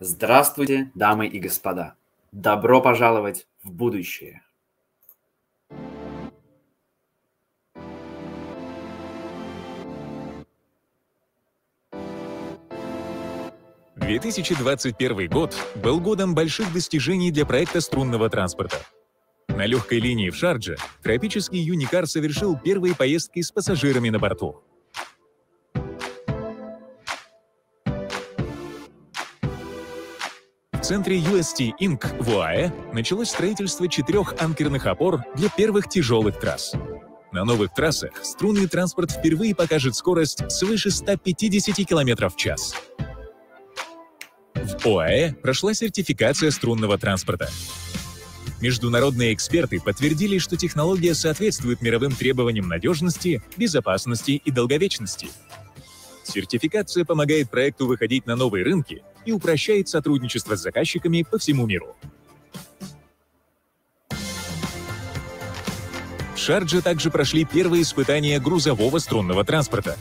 Здравствуйте, дамы и господа! Добро пожаловать в будущее! 2021 год был годом больших достижений для проекта струнного транспорта. На легкой линии в Шардже тропический юникар совершил первые поездки с пассажирами на борту. центре UST Inc. в УАЭ началось строительство четырех анкерных опор для первых тяжелых трасс. На новых трассах струнный транспорт впервые покажет скорость свыше 150 км в час. В ОАЭ прошла сертификация струнного транспорта. Международные эксперты подтвердили, что технология соответствует мировым требованиям надежности, безопасности и долговечности. Сертификация помогает проекту выходить на новые рынки и упрощает сотрудничество с заказчиками по всему миру. В Шардже также прошли первые испытания грузового струнного транспорта.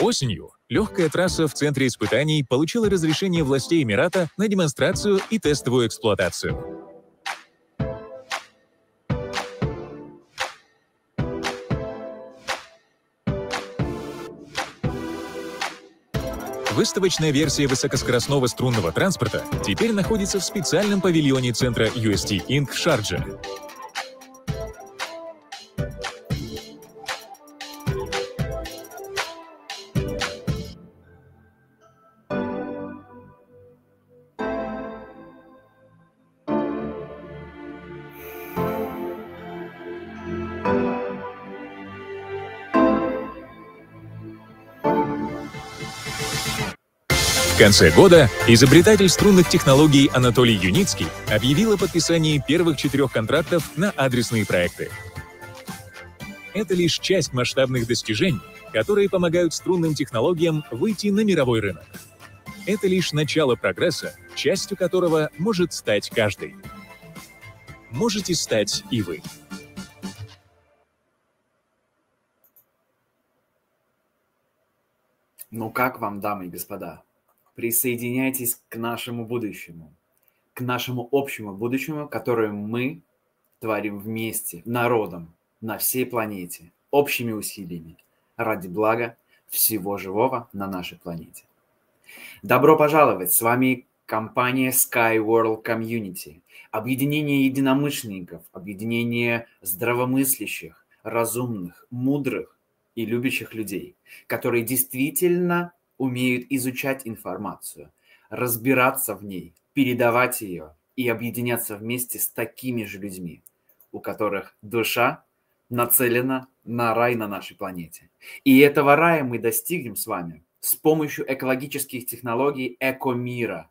Осенью Легкая трасса в центре испытаний получила разрешение властей Эмирата на демонстрацию и тестовую эксплуатацию. Выставочная версия высокоскоростного струнного транспорта теперь находится в специальном павильоне центра UST Inc. в Шардже. В конце года изобретатель струнных технологий Анатолий Юницкий объявил о подписании первых четырех контрактов на адресные проекты. Это лишь часть масштабных достижений, которые помогают струнным технологиям выйти на мировой рынок. Это лишь начало прогресса, частью которого может стать каждый. Можете стать и вы. Ну как вам, дамы и господа? присоединяйтесь к нашему будущему, к нашему общему будущему, которое мы творим вместе, народом, на всей планете, общими усилиями, ради блага всего живого на нашей планете. Добро пожаловать! С вами компания Sky World Community, объединение единомышленников, объединение здравомыслящих, разумных, мудрых и любящих людей, которые действительно умеют изучать информацию, разбираться в ней, передавать ее и объединяться вместе с такими же людьми, у которых душа нацелена на рай на нашей планете. И этого рая мы достигнем с вами с помощью экологических технологий экомира.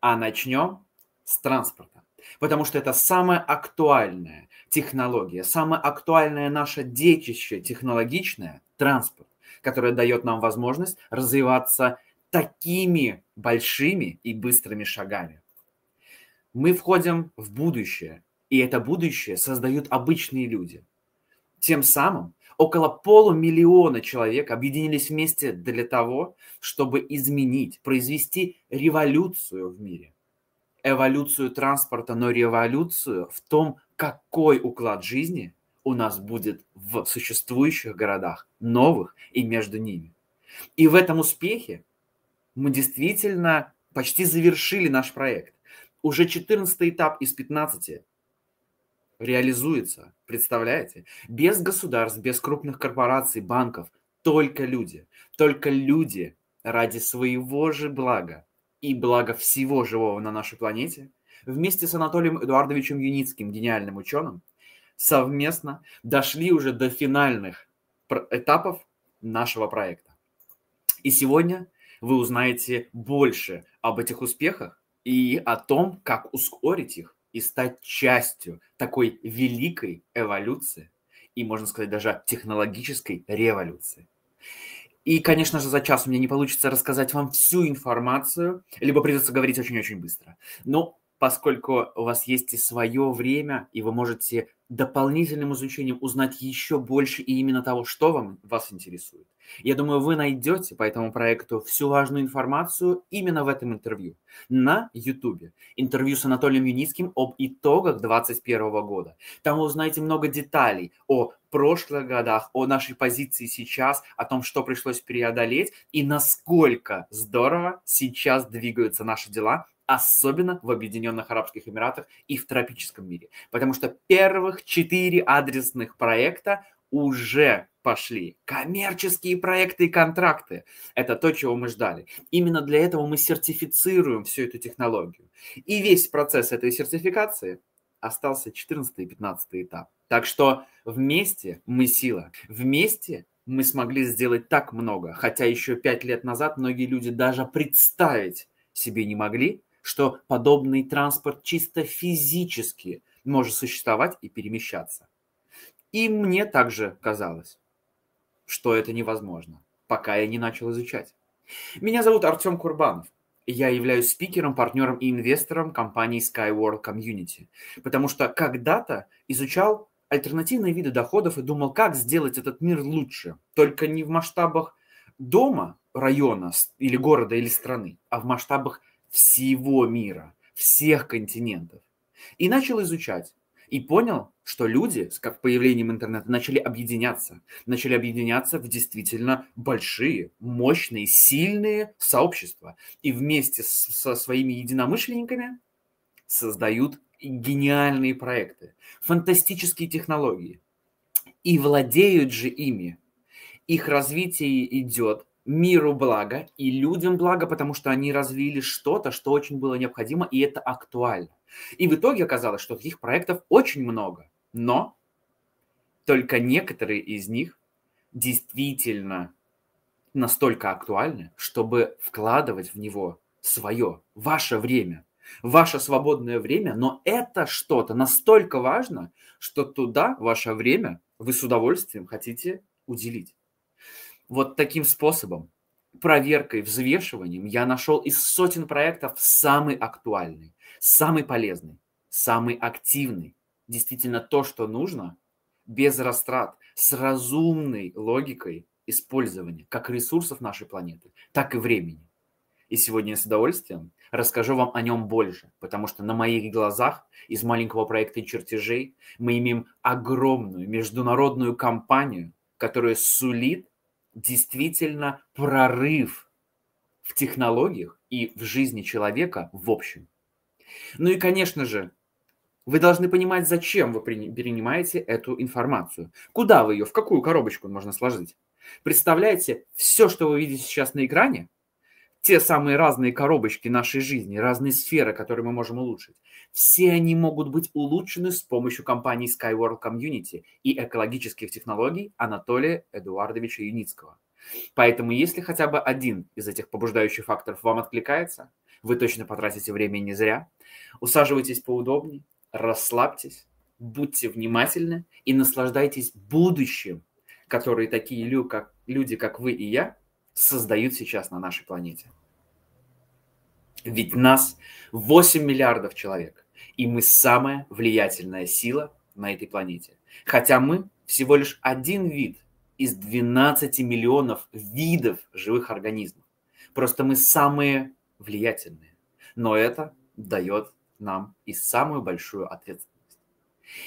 А начнем с транспорта. Потому что это самая актуальная технология, самое актуальное наше детище технологичное – транспорт которая дает нам возможность развиваться такими большими и быстрыми шагами. Мы входим в будущее, и это будущее создают обычные люди. Тем самым около полумиллиона человек объединились вместе для того, чтобы изменить, произвести революцию в мире. Эволюцию транспорта, но революцию в том, какой уклад жизни у нас будет в существующих городах, новых и между ними. И в этом успехе мы действительно почти завершили наш проект. Уже 14 этап из 15 реализуется, представляете? Без государств, без крупных корпораций, банков, только люди. Только люди ради своего же блага и блага всего живого на нашей планете вместе с Анатолием Эдуардовичем Юницким, гениальным ученым, совместно дошли уже до финальных этапов нашего проекта. И сегодня вы узнаете больше об этих успехах и о том, как ускорить их и стать частью такой великой эволюции и, можно сказать, даже технологической революции. И, конечно же, за час у меня не получится рассказать вам всю информацию, либо придется говорить очень-очень быстро. Но поскольку у вас есть и свое время, и вы можете дополнительным изучением узнать еще больше и именно того, что вам, вас интересует. Я думаю, вы найдете по этому проекту всю важную информацию именно в этом интервью на YouTube. Интервью с Анатолием Юницким об итогах 2021 года. Там вы узнаете много деталей о прошлых годах, о нашей позиции сейчас, о том, что пришлось преодолеть и насколько здорово сейчас двигаются наши дела особенно в Объединенных Арабских Эмиратах и в тропическом мире. Потому что первых четыре адресных проекта уже пошли. Коммерческие проекты и контракты – это то, чего мы ждали. Именно для этого мы сертифицируем всю эту технологию. И весь процесс этой сертификации остался 14 и 15 этап. Так что вместе мы сила. Вместе мы смогли сделать так много, хотя еще пять лет назад многие люди даже представить себе не могли, что подобный транспорт чисто физически может существовать и перемещаться. И мне также казалось, что это невозможно, пока я не начал изучать. Меня зовут Артем Курбанов. Я являюсь спикером, партнером и инвестором компании Skyworld Community, потому что когда-то изучал альтернативные виды доходов и думал, как сделать этот мир лучше, только не в масштабах дома, района или города или страны, а в масштабах всего мира, всех континентов. И начал изучать. И понял, что люди, как появлением интернета, начали объединяться. Начали объединяться в действительно большие, мощные, сильные сообщества. И вместе со своими единомышленниками создают гениальные проекты, фантастические технологии. И владеют же ими. Их развитие идет миру благо и людям благо, потому что они развили что-то, что очень было необходимо, и это актуально. И в итоге оказалось, что таких проектов очень много, но только некоторые из них действительно настолько актуальны, чтобы вкладывать в него свое, ваше время, ваше свободное время, но это что-то настолько важно, что туда ваше время вы с удовольствием хотите уделить вот таким способом, проверкой, взвешиванием, я нашел из сотен проектов самый актуальный, самый полезный, самый активный, действительно то, что нужно, без растрат, с разумной логикой использования как ресурсов нашей планеты, так и времени. И сегодня я с удовольствием расскажу вам о нем больше, потому что на моих глазах из маленького проекта и чертежей мы имеем огромную международную компанию, которая сулит действительно прорыв в технологиях и в жизни человека в общем. Ну и, конечно же, вы должны понимать, зачем вы перенимаете эту информацию. Куда вы ее, в какую коробочку можно сложить. Представляете, все, что вы видите сейчас на экране, те самые разные коробочки нашей жизни, разные сферы, которые мы можем улучшить, все они могут быть улучшены с помощью компании Skyworld Community и экологических технологий Анатолия Эдуардовича Юницкого. Поэтому если хотя бы один из этих побуждающих факторов вам откликается, вы точно потратите время не зря. Усаживайтесь поудобнее, расслабьтесь, будьте внимательны и наслаждайтесь будущим, которые такие люди, как вы и я, создают сейчас на нашей планете. Ведь нас 8 миллиардов человек, и мы самая влиятельная сила на этой планете. Хотя мы всего лишь один вид из 12 миллионов видов живых организмов. Просто мы самые влиятельные. Но это дает нам и самую большую ответственность.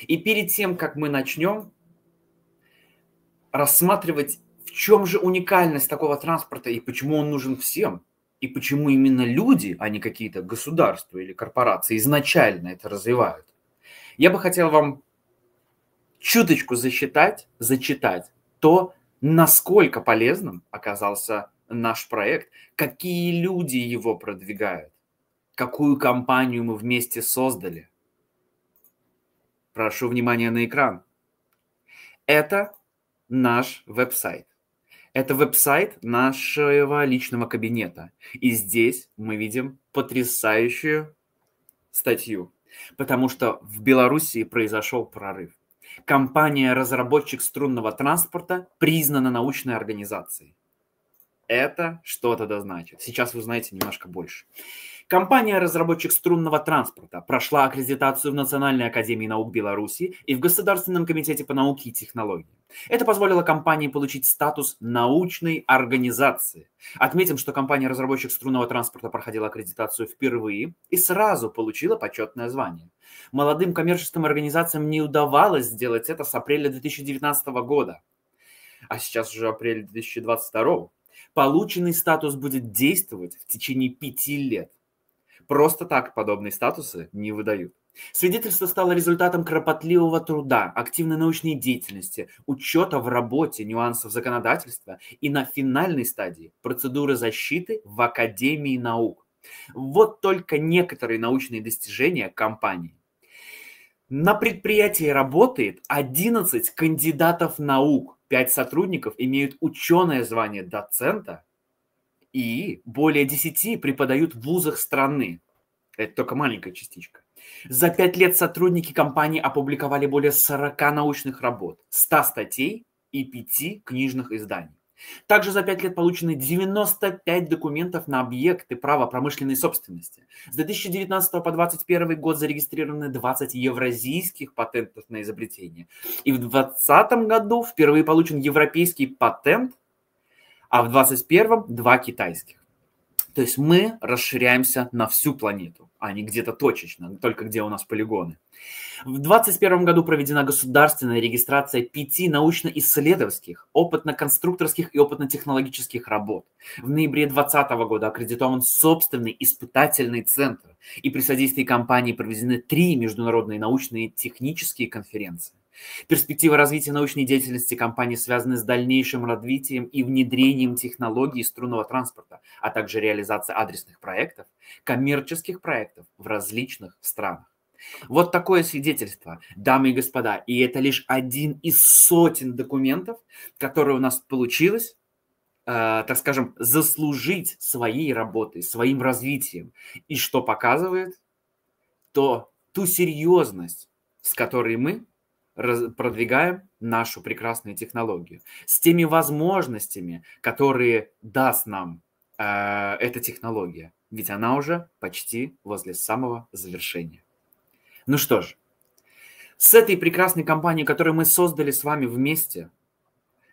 И перед тем, как мы начнем рассматривать в чем же уникальность такого транспорта и почему он нужен всем? И почему именно люди, а не какие-то государства или корпорации изначально это развивают? Я бы хотел вам чуточку засчитать, зачитать то, насколько полезным оказался наш проект, какие люди его продвигают, какую компанию мы вместе создали. Прошу внимания на экран. Это наш веб-сайт. Это веб-сайт нашего личного кабинета. И здесь мы видим потрясающую статью, потому что в Белоруссии произошел прорыв. Компания-разработчик струнного транспорта признана научной организацией. Это что-то значит. Сейчас вы узнаете немножко больше. Компания-разработчик струнного транспорта прошла аккредитацию в Национальной академии наук Беларуси и в Государственном комитете по науке и технологии. Это позволило компании получить статус научной организации. Отметим, что компания-разработчик струнного транспорта проходила аккредитацию впервые и сразу получила почетное звание. Молодым коммерческим организациям не удавалось сделать это с апреля 2019 года. А сейчас уже апрель 2022. Полученный статус будет действовать в течение пяти лет. Просто так подобные статусы не выдают. Свидетельство стало результатом кропотливого труда, активной научной деятельности, учета в работе нюансов законодательства и на финальной стадии процедуры защиты в Академии наук. Вот только некоторые научные достижения компании. На предприятии работает 11 кандидатов наук, 5 сотрудников имеют ученое звание доцента и более 10 преподают в вузах страны. Это только маленькая частичка. За пять лет сотрудники компании опубликовали более 40 научных работ, 100 статей и 5 книжных изданий. Также за 5 лет получены 95 документов на объекты права промышленной собственности. С 2019 по 2021 год зарегистрированы 20 евразийских патентов на изобретение. И в 2020 году впервые получен европейский патент, а в 2021 – два китайских. То есть мы расширяемся на всю планету, а не где-то точечно, только где у нас полигоны. В 2021 году проведена государственная регистрация пяти научно-исследовательских, опытно-конструкторских и опытно-технологических работ. В ноябре 2020 года аккредитован собственный испытательный центр, и при содействии компании проведены три международные научные технические конференции. Перспективы развития научной деятельности компании связаны с дальнейшим развитием и внедрением технологий струнного транспорта, а также реализацией адресных проектов, коммерческих проектов в различных странах. Вот такое свидетельство, дамы и господа, и это лишь один из сотен документов, которые у нас получилось Э, так скажем, заслужить своей работой, своим развитием. И что показывает? То ту серьезность, с которой мы продвигаем нашу прекрасную технологию с теми возможностями, которые даст нам э, эта технология. Ведь она уже почти возле самого завершения. Ну что ж, с этой прекрасной компанией, которую мы создали с вами вместе,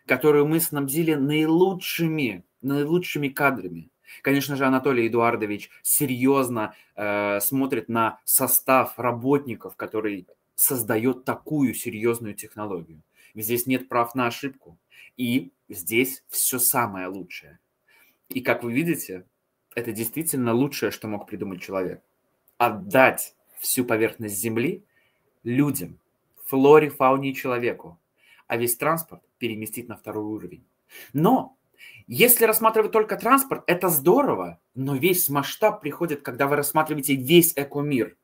которую мы снабдили наилучшими, наилучшими кадрами. Конечно же, Анатолий Эдуардович серьезно э, смотрит на состав работников, который создает такую серьезную технологию. Здесь нет прав на ошибку. И здесь все самое лучшее. И как вы видите, это действительно лучшее, что мог придумать человек. Отдать всю поверхность Земли людям, флоре, фауне и человеку, а весь транспорт переместить на второй уровень. Но если рассматривать только транспорт, это здорово, но весь масштаб приходит, когда вы рассматриваете весь экомир.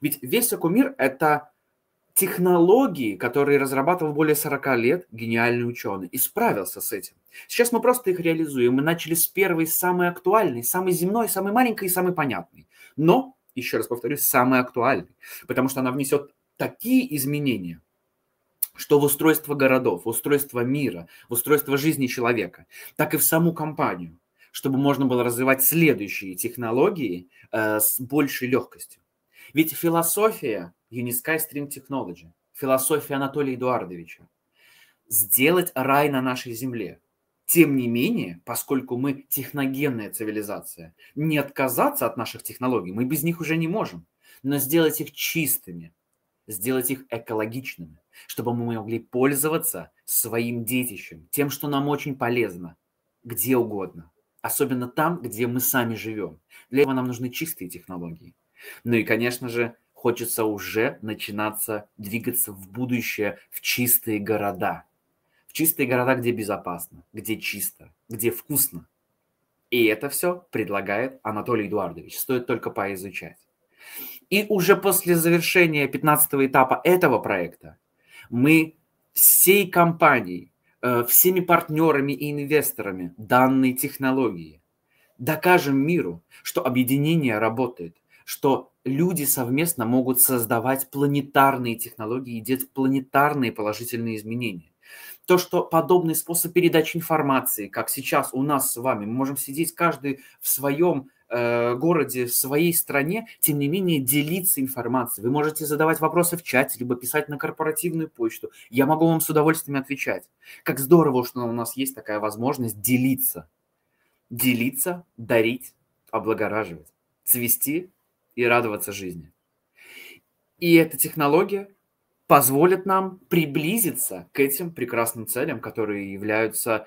Ведь весь экомир – это технологии, которые разрабатывал более 40 лет гениальный ученый, и справился с этим. Сейчас мы просто их реализуем. Мы начали с первой, самой актуальной, самой земной, самой маленькой и самой понятной. Но, еще раз повторюсь, самой актуальной, потому что она внесет такие изменения, что в устройство городов, в устройство мира, в устройство жизни человека, так и в саму компанию, чтобы можно было развивать следующие технологии э, с большей легкостью. Ведь философия Unisky Stream Technology, философия Анатолия Эдуардовича, сделать рай на нашей земле. Тем не менее, поскольку мы техногенная цивилизация, не отказаться от наших технологий, мы без них уже не можем, но сделать их чистыми, сделать их экологичными, чтобы мы могли пользоваться своим детищем, тем, что нам очень полезно, где угодно, особенно там, где мы сами живем. Для этого нам нужны чистые технологии. Ну и, конечно же, хочется уже начинаться двигаться в будущее, в чистые города. В чистые города, где безопасно, где чисто, где вкусно. И это все предлагает Анатолий Эдуардович. Стоит только поизучать. И уже после завершения 15 этапа этого проекта мы всей компанией, э, всеми партнерами и инвесторами данной технологии докажем миру, что объединение работает, что люди совместно могут создавать планетарные технологии и делать планетарные положительные изменения. То, что подобный способ передачи информации, как сейчас у нас с вами, мы можем сидеть каждый в своем э, городе, в своей стране, тем не менее делиться информацией. Вы можете задавать вопросы в чате, либо писать на корпоративную почту. Я могу вам с удовольствием отвечать. Как здорово, что у нас есть такая возможность делиться. Делиться, дарить, облагораживать, цвести и радоваться жизни. И эта технология позволит нам приблизиться к этим прекрасным целям, которые являются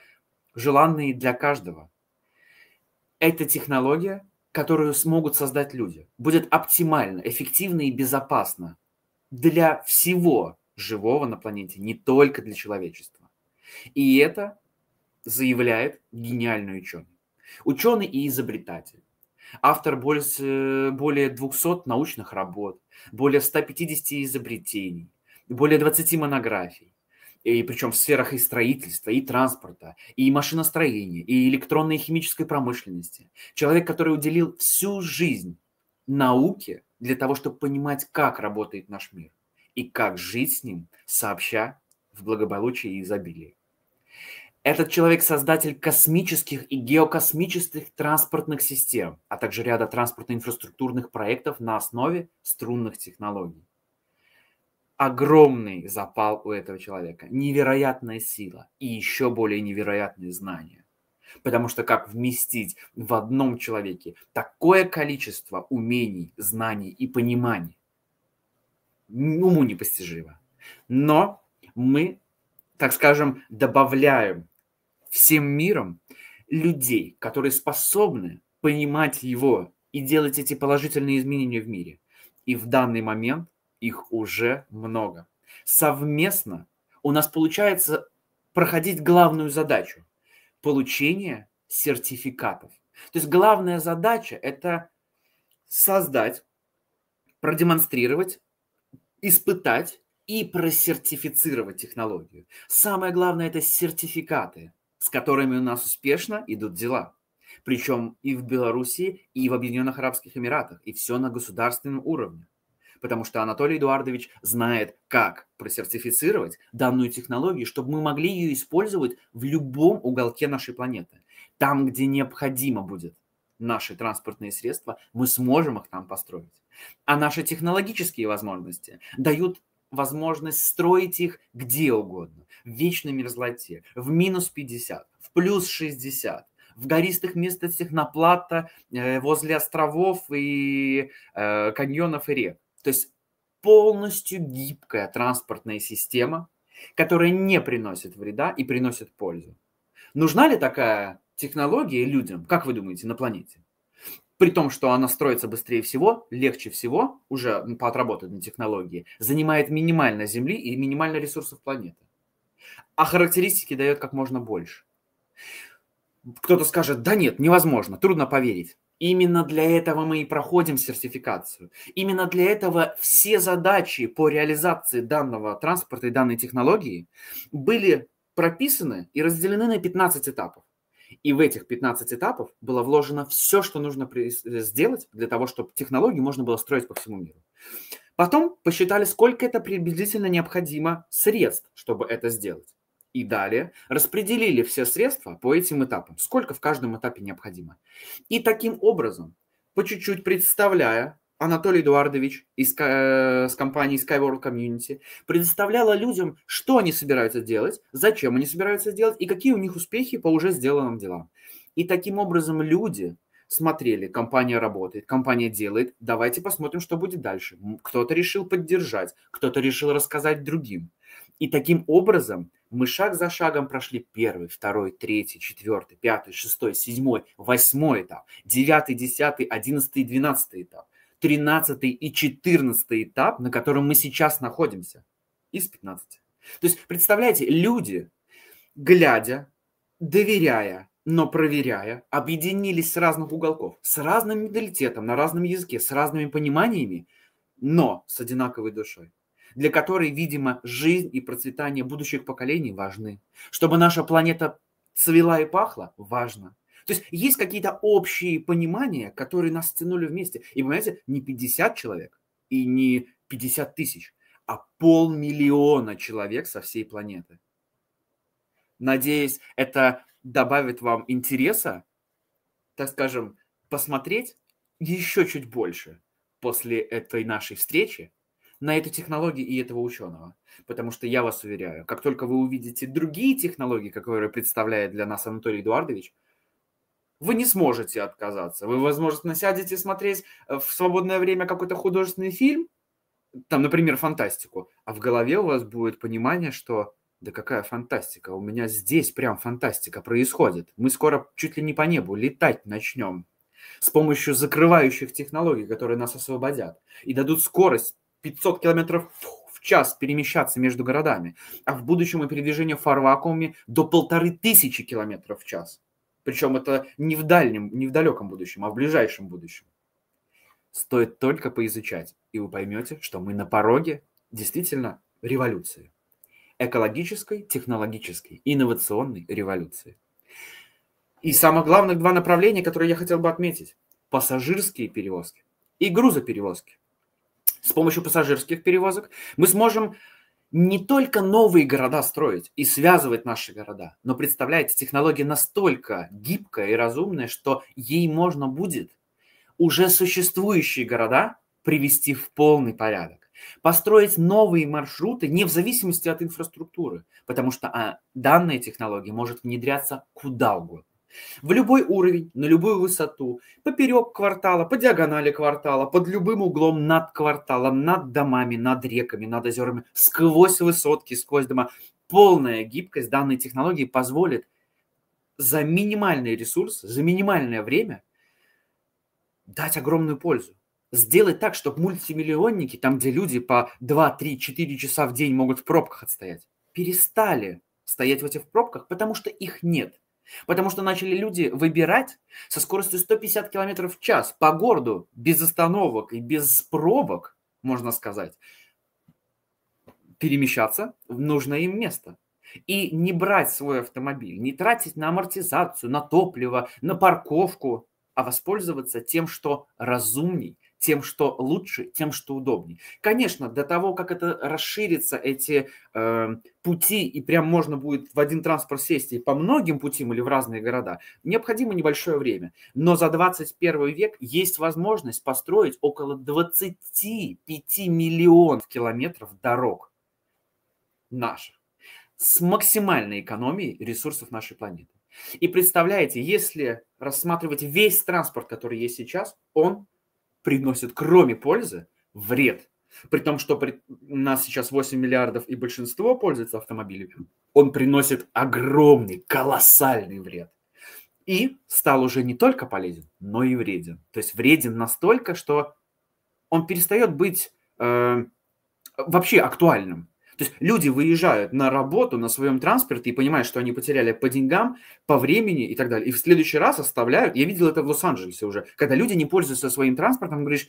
желанные для каждого. Эта технология, которую смогут создать люди, будет оптимально, эффективно и безопасно для всего живого на планете, не только для человечества. И это заявляет гениальный ученый. Ученый и изобретатель. Автор э, более, более 200 научных работ, более 150 изобретений, более 20 монографий. И причем в сферах и строительства, и транспорта, и машиностроения, и электронной и химической промышленности. Человек, который уделил всю жизнь науке для того, чтобы понимать, как работает наш мир и как жить с ним, сообща в благополучии и изобилии. Этот человек – создатель космических и геокосмических транспортных систем, а также ряда транспортно-инфраструктурных проектов на основе струнных технологий. Огромный запал у этого человека, невероятная сила и еще более невероятные знания. Потому что как вместить в одном человеке такое количество умений, знаний и пониманий? Уму непостижимо. Но мы так скажем, добавляем всем миром людей, которые способны понимать его и делать эти положительные изменения в мире. И в данный момент их уже много. Совместно у нас получается проходить главную задачу – получение сертификатов. То есть главная задача – это создать, продемонстрировать, испытать и просертифицировать технологию. Самое главное – это сертификаты – с которыми у нас успешно идут дела. Причем и в Белоруссии, и в Объединенных Арабских Эмиратах, и все на государственном уровне. Потому что Анатолий Эдуардович знает, как просертифицировать данную технологию, чтобы мы могли ее использовать в любом уголке нашей планеты. Там, где необходимо будет наши транспортные средства, мы сможем их там построить. А наши технологические возможности дают возможность строить их где угодно. В вечной мерзлоте, в минус 50, в плюс 60, в гористых местностях на плато, э, возле островов и э, каньонов и рек. То есть полностью гибкая транспортная система, которая не приносит вреда и приносит пользу. Нужна ли такая технология людям, как вы думаете, на планете? при том, что она строится быстрее всего, легче всего, уже ну, по отработанной технологии, занимает минимально Земли и минимально ресурсов планеты. А характеристики дает как можно больше. Кто-то скажет, да нет, невозможно, трудно поверить. Именно для этого мы и проходим сертификацию. Именно для этого все задачи по реализации данного транспорта и данной технологии были прописаны и разделены на 15 этапов. И в этих 15 этапов было вложено все, что нужно э, сделать для того, чтобы технологии можно было строить по всему миру. Потом посчитали, сколько это приблизительно необходимо средств, чтобы это сделать. И далее распределили все средства по этим этапам, сколько в каждом этапе необходимо. И таким образом, по чуть-чуть представляя Анатолий Эдуардович из, э, с компании Skyworld Community предоставляла людям, что они собираются делать, зачем они собираются делать и какие у них успехи по уже сделанным делам. И таким образом люди смотрели, компания работает, компания делает, давайте посмотрим, что будет дальше. Кто-то решил поддержать, кто-то решил рассказать другим. И таким образом мы шаг за шагом прошли первый, второй, третий, четвертый, пятый, шестой, седьмой, восьмой этап, девятый, десятый, одиннадцатый, двенадцатый этап. 13 и 14 этап, на котором мы сейчас находимся, из 15. То есть, представляете, люди, глядя, доверяя, но проверяя, объединились с разных уголков, с разным менталитетом, на разном языке, с разными пониманиями, но с одинаковой душой, для которой, видимо, жизнь и процветание будущих поколений важны. Чтобы наша планета цвела и пахла, важно – то есть есть какие-то общие понимания, которые нас тянули вместе. И понимаете, не 50 человек и не 50 тысяч, а полмиллиона человек со всей планеты. Надеюсь, это добавит вам интереса, так скажем, посмотреть еще чуть больше после этой нашей встречи на эту технологию и этого ученого. Потому что я вас уверяю, как только вы увидите другие технологии, которые представляет для нас Анатолий Эдуардович – вы не сможете отказаться. Вы, возможно, сядете смотреть э, в свободное время какой-то художественный фильм, там, например, фантастику, а в голове у вас будет понимание, что да какая фантастика, у меня здесь прям фантастика происходит. Мы скоро чуть ли не по небу летать начнем с помощью закрывающих технологий, которые нас освободят и дадут скорость 500 километров в час перемещаться между городами, а в будущем и передвижение в фарвакууме до полторы тысячи километров в час – причем это не в дальнем, не в далеком будущем, а в ближайшем будущем. Стоит только поизучать, и вы поймете, что мы на пороге действительно революции. Экологической, технологической, инновационной революции. И самое главное, два направления, которые я хотел бы отметить. Пассажирские перевозки и грузоперевозки. С помощью пассажирских перевозок мы сможем не только новые города строить и связывать наши города, но представляете, технология настолько гибкая и разумная, что ей можно будет уже существующие города привести в полный порядок, построить новые маршруты не в зависимости от инфраструктуры, потому что а, данная технология может внедряться куда угодно в любой уровень, на любую высоту, поперек квартала, по диагонали квартала, под любым углом над кварталом, над домами, над реками, над озерами, сквозь высотки, сквозь дома. Полная гибкость данной технологии позволит за минимальный ресурс, за минимальное время дать огромную пользу. Сделать так, чтобы мультимиллионники, там, где люди по 2, 3, 4 часа в день могут в пробках отстоять, перестали стоять в этих пробках, потому что их нет – Потому что начали люди выбирать со скоростью 150 км в час по городу, без остановок и без пробок, можно сказать, перемещаться в нужное им место. И не брать свой автомобиль, не тратить на амортизацию, на топливо, на парковку, а воспользоваться тем, что разумней, тем, что лучше, тем, что удобнее. Конечно, до того, как это расширится, эти э, пути, и прям можно будет в один транспорт сесть и по многим путям или в разные города, необходимо небольшое время. Но за 21 век есть возможность построить около 25 миллионов километров дорог наших с максимальной экономией ресурсов нашей планеты. И представляете, если рассматривать весь транспорт, который есть сейчас, он приносит, кроме пользы, вред. При том, что при... нас сейчас 8 миллиардов и большинство пользуется автомобилями, он приносит огромный, колоссальный вред. И стал уже не только полезен, но и вреден. То есть вреден настолько, что он перестает быть э, вообще актуальным. То есть люди выезжают на работу на своем транспорте и понимают, что они потеряли по деньгам, по времени и так далее. И в следующий раз оставляют. Я видел это в Лос-Анджелесе уже, когда люди не пользуются своим транспортом, говоришь,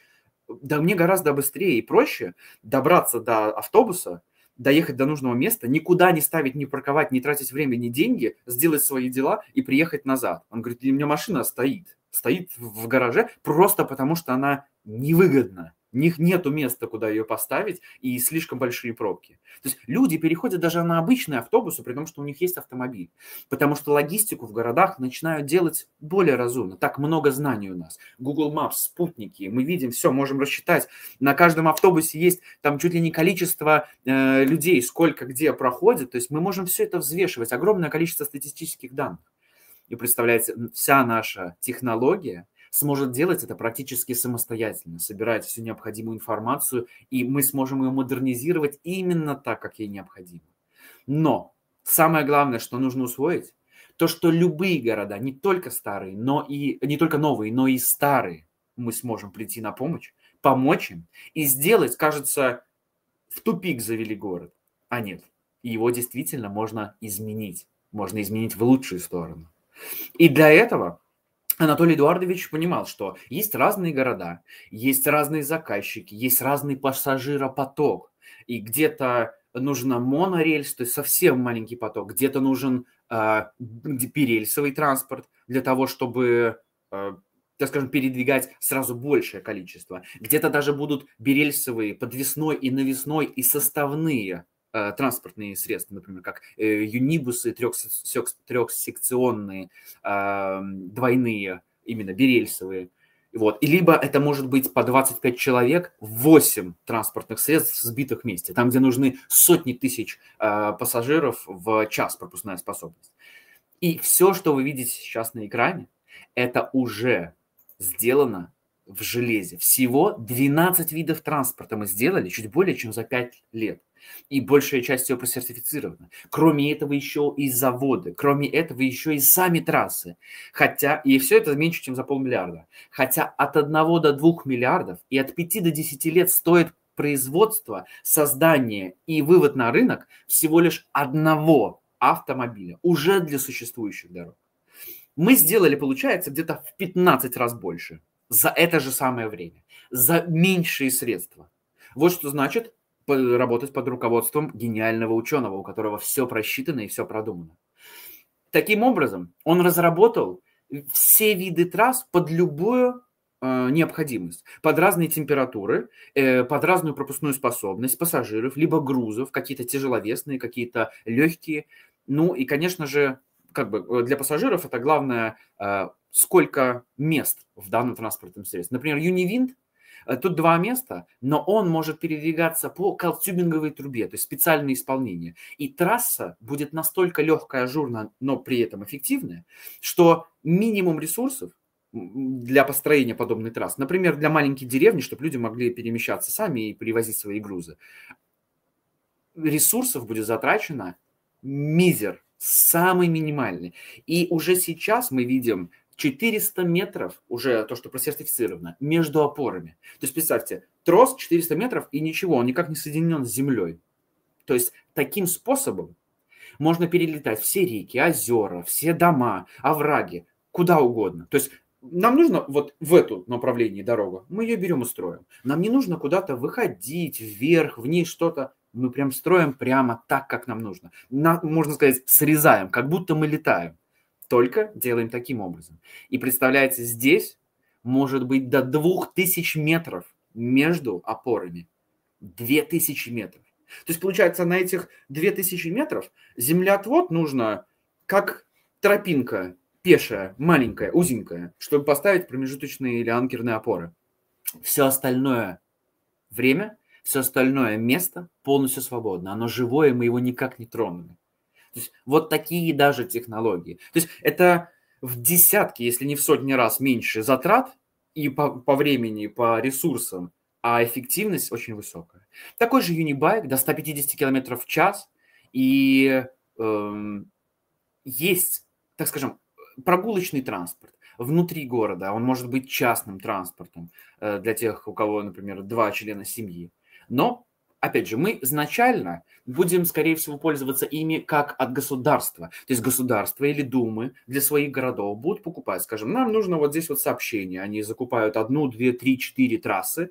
да мне гораздо быстрее и проще добраться до автобуса, доехать до нужного места, никуда не ставить, не парковать, не тратить время, ни деньги, сделать свои дела и приехать назад. Он говорит, у меня машина стоит, стоит в гараже просто потому, что она невыгодна них нету места, куда ее поставить, и слишком большие пробки. То есть люди переходят даже на обычные автобусы, при том, что у них есть автомобиль. Потому что логистику в городах начинают делать более разумно. Так много знаний у нас. Google Maps, спутники, мы видим все, можем рассчитать. На каждом автобусе есть там чуть ли не количество э, людей, сколько где проходит. То есть мы можем все это взвешивать. Огромное количество статистических данных. И представляете, вся наша технология – сможет делать это практически самостоятельно, собирать всю необходимую информацию, и мы сможем ее модернизировать именно так, как ей необходимо. Но самое главное, что нужно усвоить, то, что любые города, не только старые, но и не только новые, но и старые, мы сможем прийти на помощь, помочь им и сделать, кажется, в тупик завели город. А нет, его действительно можно изменить. Можно изменить в лучшую сторону. И для этого Анатолий Эдуардович понимал, что есть разные города, есть разные заказчики, есть разный пассажиропоток. И где-то нужно монорельс, то есть совсем маленький поток, где-то нужен э, а, перельсовый транспорт для того, чтобы э, так скажем, передвигать сразу большее количество. Где-то даже будут берельсовые, подвесной и навесной и составные Э, транспортные средства, например, как э, юнибусы, трехсекционные, а, двойные, именно берельсовые. Вот. И либо это может быть по 25 человек, 8 транспортных средств сбитых вместе, там, где нужны сотни тысяч а, пассажиров в час пропускная способность. И все, что вы видите сейчас на экране, это уже сделано в железе. Всего 12 видов транспорта мы сделали чуть более чем за 5 лет. И большая часть ее просертифицирована. Кроме этого еще и заводы, кроме этого еще и сами трассы. Хотя, и все это меньше, чем за полмиллиарда. Хотя от 1 до 2 миллиардов и от 5 до 10 лет стоит производство, создание и вывод на рынок всего лишь одного автомобиля уже для существующих дорог. Мы сделали, получается, где-то в 15 раз больше – за это же самое время, за меньшие средства. Вот что значит работать под руководством гениального ученого, у которого все просчитано и все продумано. Таким образом, он разработал все виды трасс под любую э, необходимость, под разные температуры, э, под разную пропускную способность пассажиров, либо грузов, какие-то тяжеловесные, какие-то легкие. Ну и, конечно же, как бы э, для пассажиров это главное, э, сколько мест в данном транспортном средстве. Например, юнивинд э, Тут два места, но он может передвигаться по колтюбинговой трубе, то есть специальное исполнение. И трасса будет настолько легкая, ажурная, но при этом эффективная, что минимум ресурсов для построения подобной трассы например, для маленьких деревни, чтобы люди могли перемещаться сами и перевозить свои грузы, ресурсов будет затрачено мизер Самый минимальный. И уже сейчас мы видим 400 метров, уже то, что просертифицировано, между опорами. То есть представьте, трос 400 метров и ничего, он никак не соединен с землей. То есть таким способом можно перелетать все реки, озера, все дома, овраги, куда угодно. То есть нам нужно вот в эту направлении дорогу мы ее берем и строим. Нам не нужно куда-то выходить вверх, вниз, что-то мы прям строим прямо так, как нам нужно. На, можно сказать, срезаем, как будто мы летаем. Только делаем таким образом. И представляете, здесь может быть до 2000 метров между опорами. 2000 метров. То есть, получается, на этих 2000 метров землеотвод нужно как тропинка пешая, маленькая, узенькая, чтобы поставить промежуточные или анкерные опоры. Все остальное время все остальное место полностью свободно. Оно живое, мы его никак не тронули. То есть вот такие даже технологии. То есть это в десятки, если не в сотни раз меньше затрат и по, по времени, по ресурсам, а эффективность очень высокая. Такой же юнибайк до 150 км в час, и эм, есть, так скажем, прогулочный транспорт внутри города, он может быть частным транспортом э, для тех, у кого, например, два члена семьи. Но, опять же, мы изначально будем, скорее всего, пользоваться ими как от государства. То есть государство или думы для своих городов будут покупать, скажем, нам нужно вот здесь вот сообщение. Они закупают одну, две, три, четыре трассы,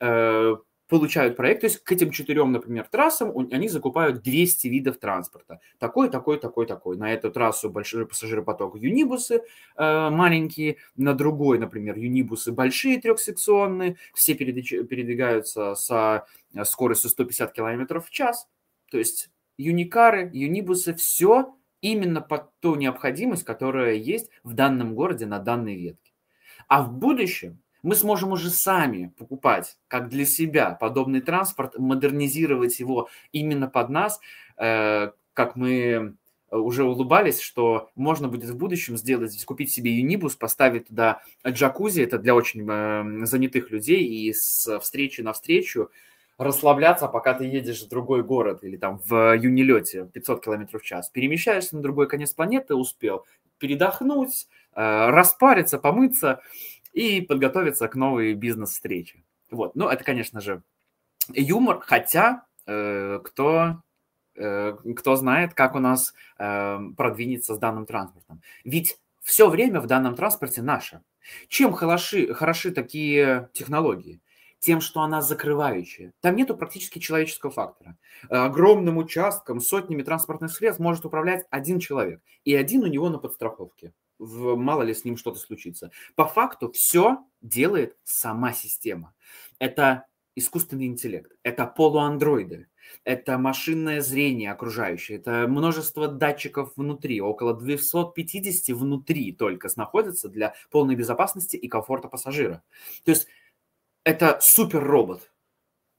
э, получают проект, то есть к этим четырем, например, трассам они закупают 200 видов транспорта. Такой, такой, такой, такой. На эту трассу большой пассажиропоток юнибусы э, маленькие, на другой, например, юнибусы большие трехсекционные, все передвигаются со э, скоростью 150 км в час. То есть юникары, юнибусы, все именно под ту необходимость, которая есть в данном городе на данной ветке. А в будущем мы сможем уже сами покупать, как для себя, подобный транспорт, модернизировать его именно под нас, э, как мы э, уже улыбались, что можно будет в будущем сделать, здесь купить себе юнибус, поставить туда джакузи, это для очень э, занятых людей, и с встречи на встречу расслабляться, пока ты едешь в другой город или там в юнилете 500 км в час. Перемещаешься на другой конец планеты, успел передохнуть, распариться, помыться – и подготовиться к новой бизнес-встрече. Вот, ну это, конечно же, юмор, хотя э, кто э, кто знает, как у нас э, продвинется с данным транспортом. Ведь все время в данном транспорте наше. Чем хороши, хороши такие технологии? тем, что она закрывающая. Там нету практически человеческого фактора. Огромным участком, сотнями транспортных средств может управлять один человек. И один у него на подстраховке в, мало ли с ним что-то случится. По факту все делает сама система. Это искусственный интеллект, это полуандроиды, это машинное зрение окружающее, это множество датчиков внутри, около 250 внутри только находится для полной безопасности и комфорта пассажира. То есть это суперробот,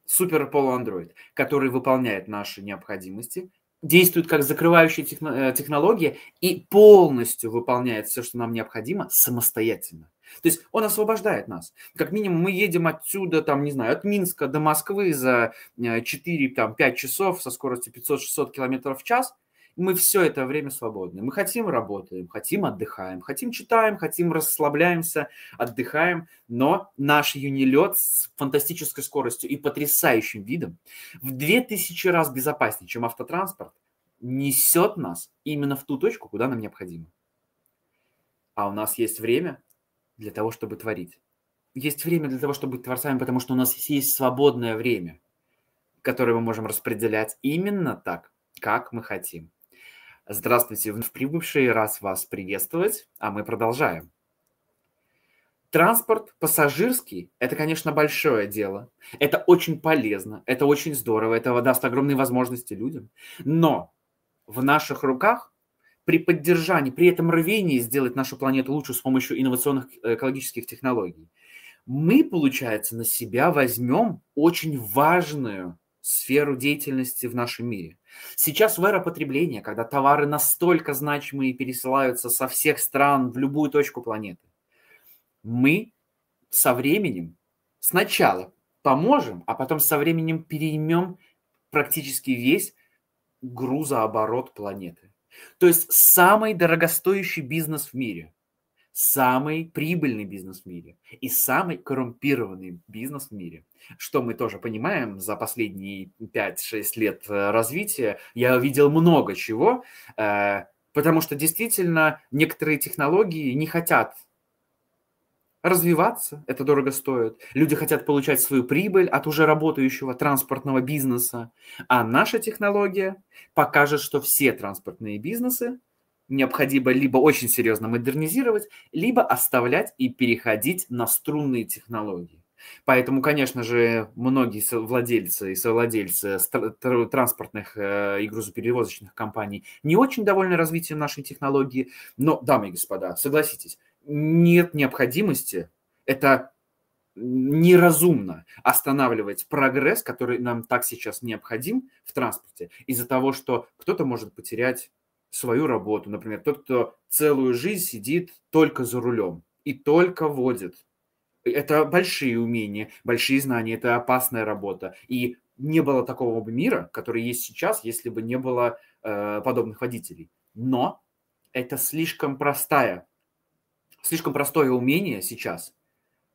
супер полуандроид, который выполняет наши необходимости, действует как закрывающая техно- э, технология и полностью выполняет все, что нам необходимо, самостоятельно. То есть он освобождает нас. Как минимум мы едем отсюда, там, не знаю, от Минска до Москвы за 4-5 э, часов со скоростью 500-600 км в час – мы все это время свободны. Мы хотим работаем, хотим отдыхаем, хотим читаем, хотим расслабляемся, отдыхаем, но наш юнилет с фантастической скоростью и потрясающим видом в 2000 раз безопаснее, чем автотранспорт, несет нас именно в ту точку, куда нам необходимо. А у нас есть время для того, чтобы творить. Есть время для того, чтобы быть творцами, потому что у нас есть свободное время, которое мы можем распределять именно так, как мы хотим. Здравствуйте, в прибывший раз вас приветствовать, а мы продолжаем. Транспорт пассажирский – это, конечно, большое дело. Это очень полезно, это очень здорово, это даст огромные возможности людям. Но в наших руках при поддержании, при этом рвении сделать нашу планету лучше с помощью инновационных э, экологических технологий, мы, получается, на себя возьмем очень важную сферу деятельности в нашем мире. Сейчас в эра потребления, когда товары настолько значимые пересылаются со всех стран в любую точку планеты, мы со временем сначала поможем, а потом со временем переймем практически весь грузооборот планеты. То есть самый дорогостоящий бизнес в мире самый прибыльный бизнес в мире и самый коррумпированный бизнес в мире. Что мы тоже понимаем за последние 5-6 лет э, развития, я увидел много чего, э, потому что действительно некоторые технологии не хотят развиваться, это дорого стоит. Люди хотят получать свою прибыль от уже работающего транспортного бизнеса. А наша технология покажет, что все транспортные бизнесы необходимо либо очень серьезно модернизировать, либо оставлять и переходить на струнные технологии. Поэтому, конечно же, многие владельцы и совладельцы транспортных э, и грузоперевозочных компаний не очень довольны развитием нашей технологии. Но, дамы и господа, согласитесь, нет необходимости, это неразумно останавливать прогресс, который нам так сейчас необходим в транспорте, из-за того, что кто-то может потерять свою работу. Например, тот, кто целую жизнь сидит только за рулем и только водит. Это большие умения, большие знания, это опасная работа. И не было такого бы мира, который есть сейчас, если бы не было э, подобных водителей. Но это слишком простая, слишком простое умение сейчас –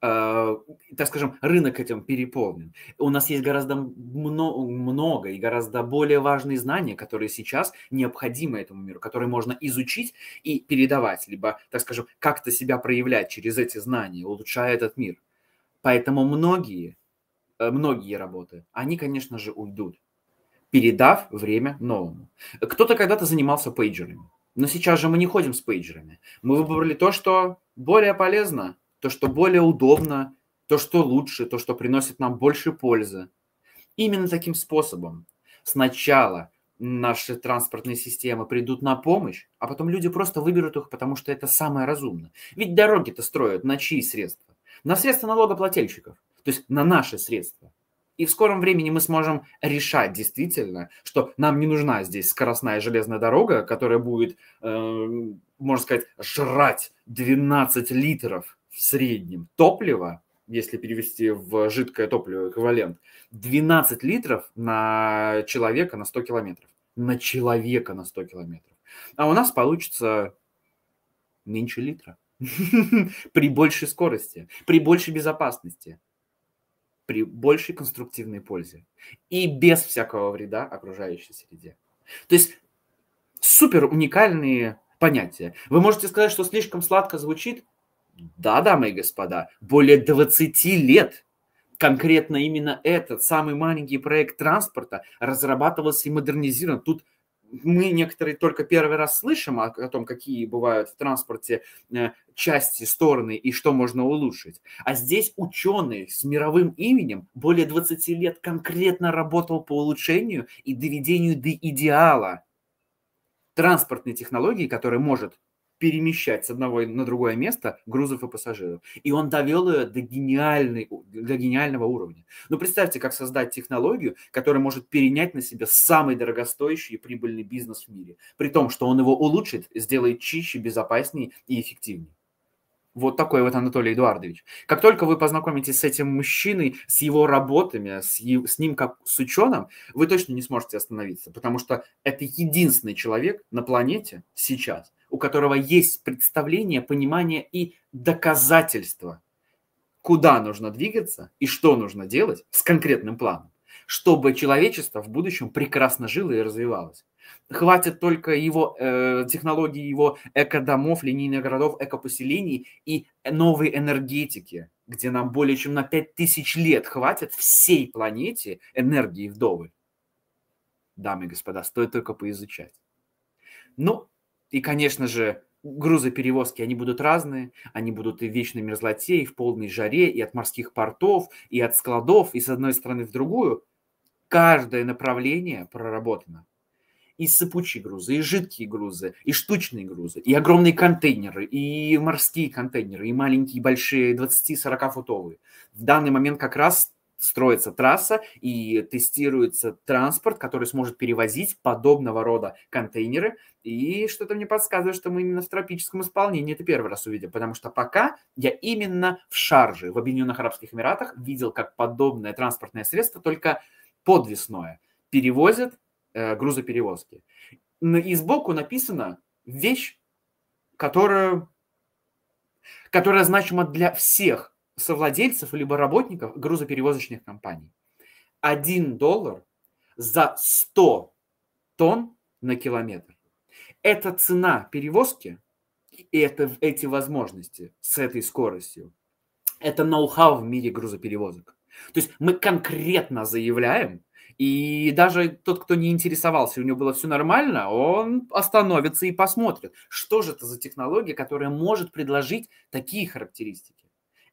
а, так скажем, рынок этим переполнен. У нас есть гораздо много и гораздо более важные знания, которые сейчас необходимы этому миру, которые можно изучить и передавать, либо, так скажем, как-то себя проявлять через эти знания, улучшая этот мир. Поэтому многие, э, многие работы, они, конечно же, уйдут, передав время новому. Кто-то когда-то занимался пейджерами, но сейчас же мы не ходим с пейджерами. Мы выбрали то, что более полезно – то, что более удобно, то, что лучше, то, что приносит нам больше пользы. Именно таким способом. Сначала наши транспортные системы придут на помощь, а потом люди просто выберут их, потому что это самое разумное. Ведь дороги-то строят на чьи средства? На средства налогоплательщиков, то есть на наши средства. И в скором времени мы сможем решать действительно, что нам не нужна здесь скоростная железная дорога, которая будет, э, можно сказать, жрать 12 литров в среднем топлива, если перевести в жидкое топливо эквивалент, 12 литров на человека на 100 километров. На человека на 100 километров. А у нас получится меньше литра. При большей скорости, при большей безопасности, при большей конструктивной пользе и без всякого вреда окружающей среде. То есть супер уникальные понятия. Вы можете сказать, что слишком сладко звучит, да, дамы и господа, более 20 лет конкретно именно этот самый маленький проект транспорта разрабатывался и модернизирован. Тут мы некоторые только первый раз слышим о, о том, какие бывают в транспорте э, части, стороны и что можно улучшить. А здесь ученые с мировым именем более 20 лет конкретно работал по улучшению и доведению до идеала транспортной технологии, которая может перемещать с одного на другое место грузов и пассажиров. И он довел ее до, гениальной, до гениального уровня. Ну, представьте, как создать технологию, которая может перенять на себя самый дорогостоящий и прибыльный бизнес в мире, при том, что он его улучшит, сделает чище, безопаснее и эффективнее. Вот такой вот Анатолий Эдуардович. Как только вы познакомитесь с этим мужчиной, с его работами, с, его, с ним как с ученым, вы точно не сможете остановиться, потому что это единственный человек на планете сейчас, у которого есть представление, понимание и доказательство, куда нужно двигаться и что нужно делать с конкретным планом, чтобы человечество в будущем прекрасно жило и развивалось. Хватит только его э, технологий, его эко-домов, линейных городов, эко-поселений и новой энергетики, где нам более чем на 5000 лет хватит всей планете энергии вдовы, Дамы и господа, стоит только поизучать. Ну, и, конечно же, грузоперевозки, они будут разные, они будут и в вечной мерзлоте, и в полной жаре, и от морских портов, и от складов, и с одной стороны в другую. Каждое направление проработано. И сыпучие грузы, и жидкие грузы, и штучные грузы, и огромные контейнеры, и морские контейнеры, и маленькие, большие, 20-40-футовые. В данный момент как раз строится трасса и тестируется транспорт, который сможет перевозить подобного рода контейнеры. И что-то мне подсказывает, что мы именно в тропическом исполнении это первый раз увидим, потому что пока я именно в Шарже, в Объединенных Арабских Эмиратах, видел, как подобное транспортное средство, только подвесное, перевозят э, грузоперевозки. И сбоку написано вещь, которая, которая значима для всех совладельцев либо работников грузоперевозочных компаний. 1 доллар за 100 тонн на километр. Это цена перевозки и это, эти возможности с этой скоростью. Это ноу-хау в мире грузоперевозок. То есть мы конкретно заявляем, и даже тот, кто не интересовался, у него было все нормально, он остановится и посмотрит, что же это за технология, которая может предложить такие характеристики.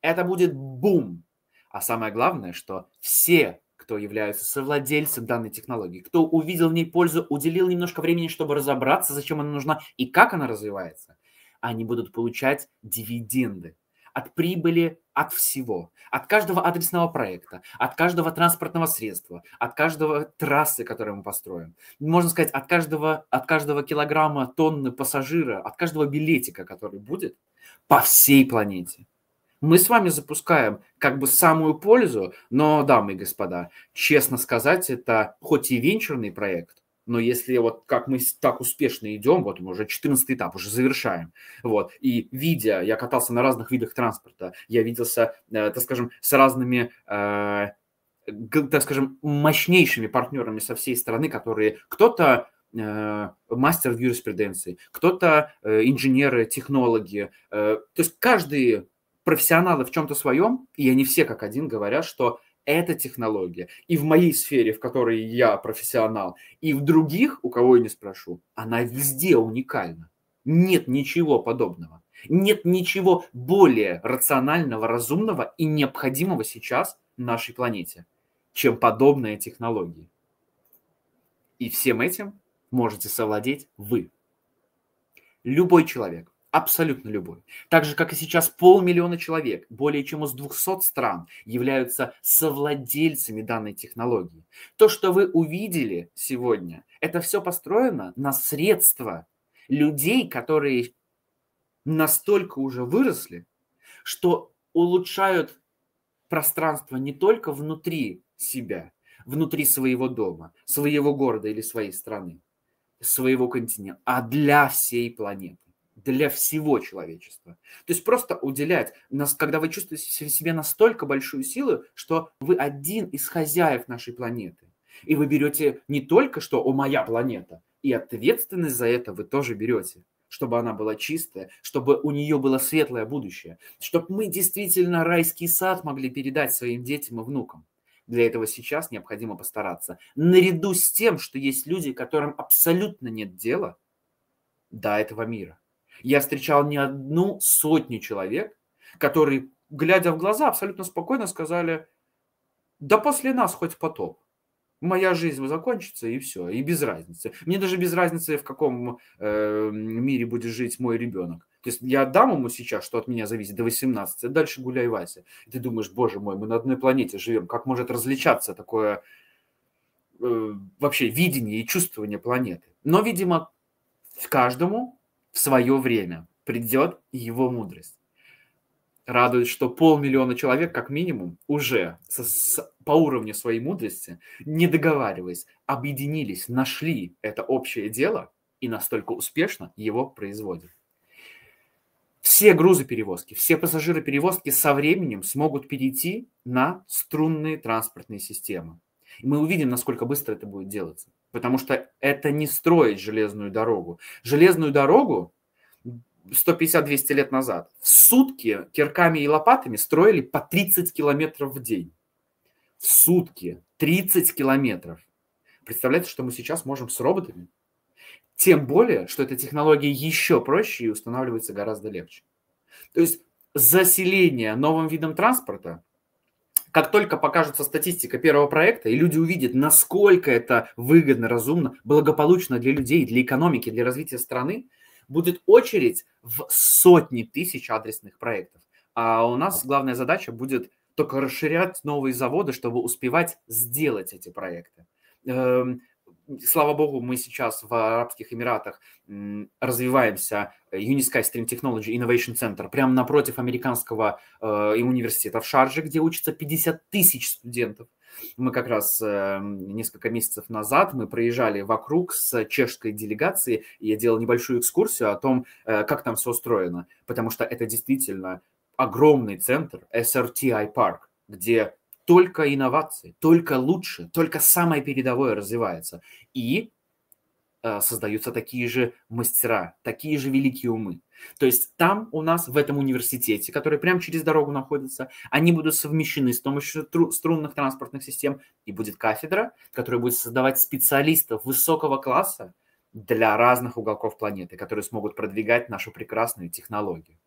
Это будет бум. А самое главное, что все, кто являются совладельцем данной технологии, кто увидел в ней пользу, уделил немножко времени, чтобы разобраться, зачем она нужна и как она развивается, они будут получать дивиденды от прибыли от всего, от каждого адресного проекта, от каждого транспортного средства, от каждого трассы, которую мы построим. Можно сказать, от каждого, от каждого килограмма, тонны пассажира, от каждого билетика, который будет по всей планете. Мы с вами запускаем как бы самую пользу, но, дамы и господа, честно сказать, это хоть и венчурный проект, но если вот как мы так успешно идем, вот мы уже 14 этап, уже завершаем, вот, и видя, я катался на разных видах транспорта, я виделся, э, так скажем, с разными э, так скажем, мощнейшими партнерами со всей страны, которые кто-то э, мастер в юриспруденции, кто-то э, инженеры, технологи. Э, то есть каждый профессионалы в чем-то своем, и они все как один говорят, что эта технология и в моей сфере, в которой я профессионал, и в других, у кого я не спрошу, она везде уникальна. Нет ничего подобного. Нет ничего более рационального, разумного и необходимого сейчас нашей планете, чем подобные технологии. И всем этим можете совладеть вы. Любой человек. Абсолютно любой. Так же, как и сейчас полмиллиона человек, более чем из 200 стран, являются совладельцами данной технологии. То, что вы увидели сегодня, это все построено на средства людей, которые настолько уже выросли, что улучшают пространство не только внутри себя, внутри своего дома, своего города или своей страны, своего континента, а для всей планеты для всего человечества. То есть просто уделять, нас, когда вы чувствуете в себе настолько большую силу, что вы один из хозяев нашей планеты. И вы берете не только, что «О, моя планета», и ответственность за это вы тоже берете чтобы она была чистая, чтобы у нее было светлое будущее, чтобы мы действительно райский сад могли передать своим детям и внукам. Для этого сейчас необходимо постараться. Наряду с тем, что есть люди, которым абсолютно нет дела до этого мира. Я встречал не одну сотню человек, которые, глядя в глаза, абсолютно спокойно сказали, да после нас хоть потоп. Моя жизнь закончится, и все, и без разницы. Мне даже без разницы, в каком э, мире будет жить мой ребенок. То есть я отдам ему сейчас, что от меня зависит, до 18, а дальше гуляй, Вася. И ты думаешь, боже мой, мы на одной планете живем, как может различаться такое э, вообще видение и чувствование планеты? Но, видимо, каждому в свое время придет его мудрость. Радует, что полмиллиона человек, как минимум, уже со, с, по уровню своей мудрости, не договариваясь, объединились, нашли это общее дело и настолько успешно его производят. Все грузоперевозки, все пассажироперевозки со временем смогут перейти на струнные транспортные системы. И мы увидим, насколько быстро это будет делаться потому что это не строить железную дорогу. Железную дорогу 150-200 лет назад в сутки кирками и лопатами строили по 30 километров в день. В сутки 30 километров. Представляете, что мы сейчас можем с роботами? Тем более, что эта технология еще проще и устанавливается гораздо легче. То есть заселение новым видом транспорта – как только покажется статистика первого проекта, и люди увидят, насколько это выгодно, разумно, благополучно для людей, для экономики, для развития страны, будет очередь в сотни тысяч адресных проектов. А у нас главная задача будет только расширять новые заводы, чтобы успевать сделать эти проекты. Эм, слава богу, мы сейчас в Арабских Эмиратах развиваемся. Э, Unisky Stream Technology Innovation Center прямо напротив американского э, университета в Шарже, где учатся 50 тысяч студентов. Мы как раз э, несколько месяцев назад мы проезжали вокруг с чешской делегацией, и я делал небольшую экскурсию о том, э, как там все устроено, потому что это действительно огромный центр, SRTI парк, где только инновации, только лучше, только самое передовое развивается. И э, создаются такие же мастера, такие же великие умы. То есть там у нас, в этом университете, который прямо через дорогу находится, они будут совмещены с помощью струнных транспортных систем, и будет кафедра, которая будет создавать специалистов высокого класса для разных уголков планеты, которые смогут продвигать нашу прекрасную технологию.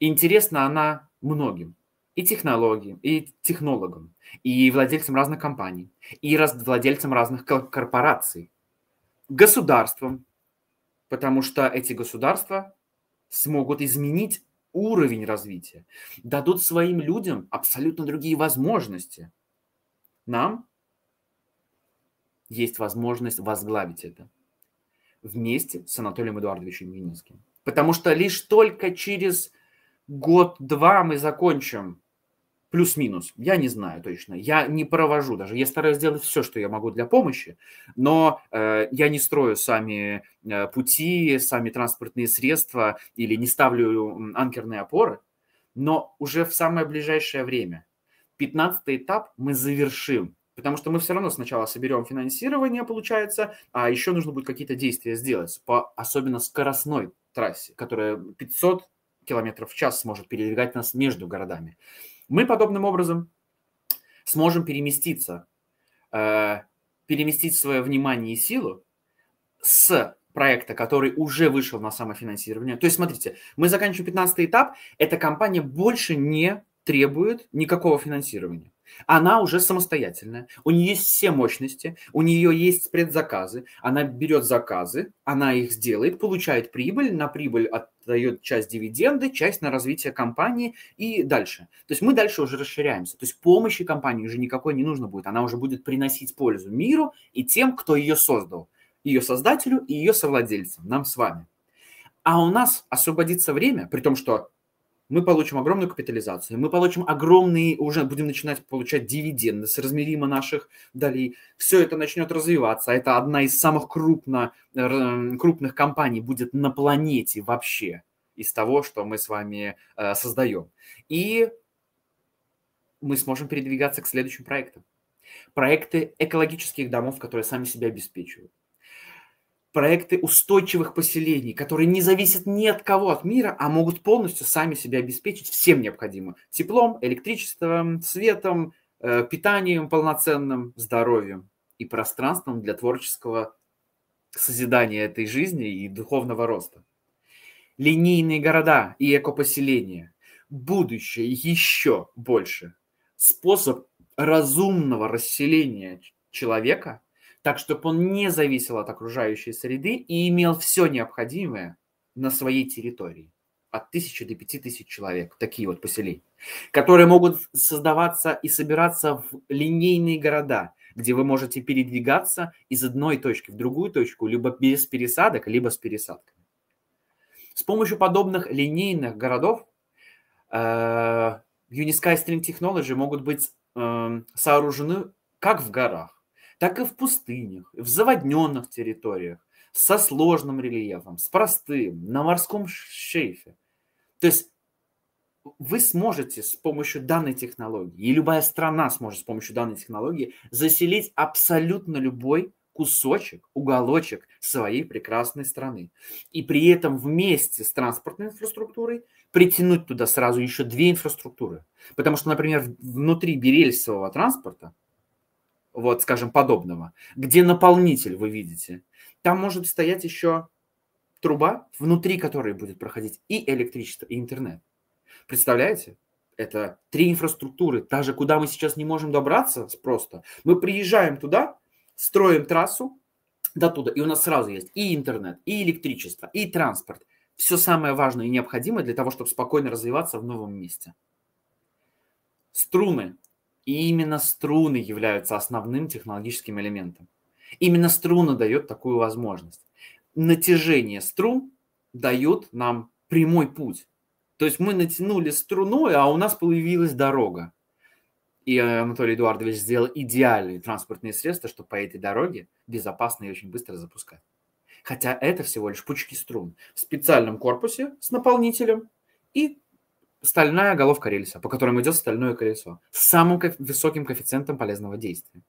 Интересна она многим, и технологиям, и технологам, и владельцам разных компаний, и раз, владельцам разных корпораций, государствам, потому что эти государства смогут изменить уровень развития, дадут своим людям абсолютно другие возможности. Нам есть возможность возглавить это вместе с Анатолием Эдуардовичем Мининским. Потому что лишь только через год-два мы закончим плюс-минус, я не знаю точно, я не провожу даже, я стараюсь сделать все, что я могу для помощи, но э, я не строю сами э, пути, сами транспортные средства или не ставлю анкерные опоры, но уже в самое ближайшее время, 15 этап мы завершим, потому что мы все равно сначала соберем финансирование, получается, а еще нужно будет какие-то действия сделать по особенно скоростной трассе, которая 500 километров в час сможет передвигать нас между городами. Мы подобным образом сможем переместиться, э, переместить свое внимание и силу с проекта, который уже вышел на самофинансирование. То есть, смотрите, мы заканчиваем 15 этап, эта компания больше не требует никакого финансирования. Она уже самостоятельная, у нее есть все мощности, у нее есть предзаказы, она берет заказы, она их сделает, получает прибыль, на прибыль отдает часть дивиденды, часть на развитие компании и дальше. То есть мы дальше уже расширяемся. То есть помощи компании уже никакой не нужно будет, она уже будет приносить пользу миру и тем, кто ее создал, ее создателю и ее совладельцам, нам с вами. А у нас освободится время, при том, что мы получим огромную капитализацию, мы получим огромные, уже будем начинать получать дивиденды с размеримо наших долей. Все это начнет развиваться. Это одна из самых крупно, э, крупных компаний будет на планете вообще из того, что мы с вами э, создаем. И мы сможем передвигаться к следующим проектам. Проекты экологических домов, которые сами себя обеспечивают проекты устойчивых поселений, которые не зависят ни от кого от мира, а могут полностью сами себя обеспечить всем необходимым. Теплом, электричеством, светом, э, питанием полноценным, здоровьем и пространством для творческого созидания этой жизни и духовного роста. Линейные города и экопоселения. Будущее еще больше. Способ разумного расселения человека – так, чтобы он не зависел от окружающей среды и имел все необходимое на своей территории от тысячи до пяти тысяч человек, такие вот поселения, которые могут создаваться и собираться в линейные города, где вы можете передвигаться из одной точки в другую точку, либо без пересадок, либо с пересадками. С помощью подобных линейных городов э, Unisky Stream Technology могут быть э, сооружены как в горах, так и в пустынях, в заводненных территориях, со сложным рельефом, с простым, на морском шельфе. То есть вы сможете с помощью данной технологии, и любая страна сможет с помощью данной технологии заселить абсолютно любой кусочек, уголочек своей прекрасной страны. И при этом вместе с транспортной инфраструктурой притянуть туда сразу еще две инфраструктуры. Потому что, например, внутри Берельсового транспорта вот, скажем, подобного, где наполнитель вы видите, там может стоять еще труба, внутри которой будет проходить и электричество, и интернет. Представляете? Это три инфраструктуры, даже куда мы сейчас не можем добраться просто. Мы приезжаем туда, строим трассу до туда, и у нас сразу есть и интернет, и электричество, и транспорт. Все самое важное и необходимое для того, чтобы спокойно развиваться в новом месте. Струны и именно струны являются основным технологическим элементом. Именно струна дает такую возможность. Натяжение струн дает нам прямой путь. То есть мы натянули струну, а у нас появилась дорога. И э, Анатолий Эдуардович сделал идеальные транспортные средства, чтобы по этой дороге безопасно и очень быстро запускать. Хотя это всего лишь пучки струн в специальном корпусе с наполнителем и стальная головка рельса, по которому идет стальное колесо, с самым высоким коэффициентом полезного действия.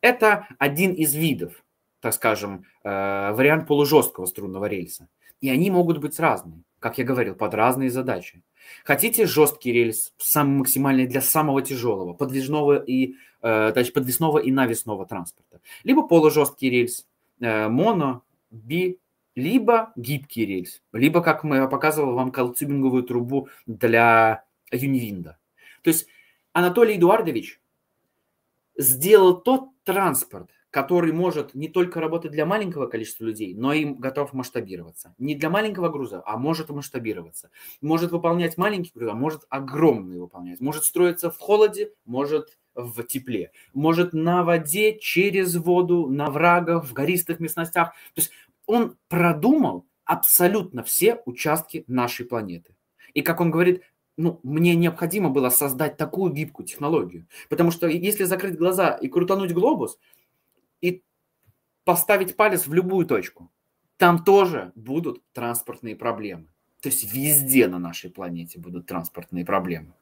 Это один из видов, так скажем, э, вариант полужесткого струнного рельса. И они могут быть разные, как я говорил, под разные задачи. Хотите жесткий рельс, самый максимальный для самого тяжелого, подвижного и, э, то есть подвесного и навесного транспорта. Либо полужесткий рельс, э, моно, би, либо гибкий рельс, либо, как мы показывал вам, колцюбинговую трубу для Юнивинда. То есть Анатолий Эдуардович сделал тот транспорт, который может не только работать для маленького количества людей, но и готов масштабироваться. Не для маленького груза, а может масштабироваться. Может выполнять маленький груз, а может огромный выполнять. Может строиться в холоде, может в тепле. Может на воде, через воду, на врагах, в гористых местностях. То есть он продумал абсолютно все участки нашей планеты. И как он говорит, ну, мне необходимо было создать такую гибкую технологию. Потому что если закрыть глаза и крутануть глобус, и поставить палец в любую точку, там тоже будут транспортные проблемы. То есть везде на нашей планете будут транспортные проблемы.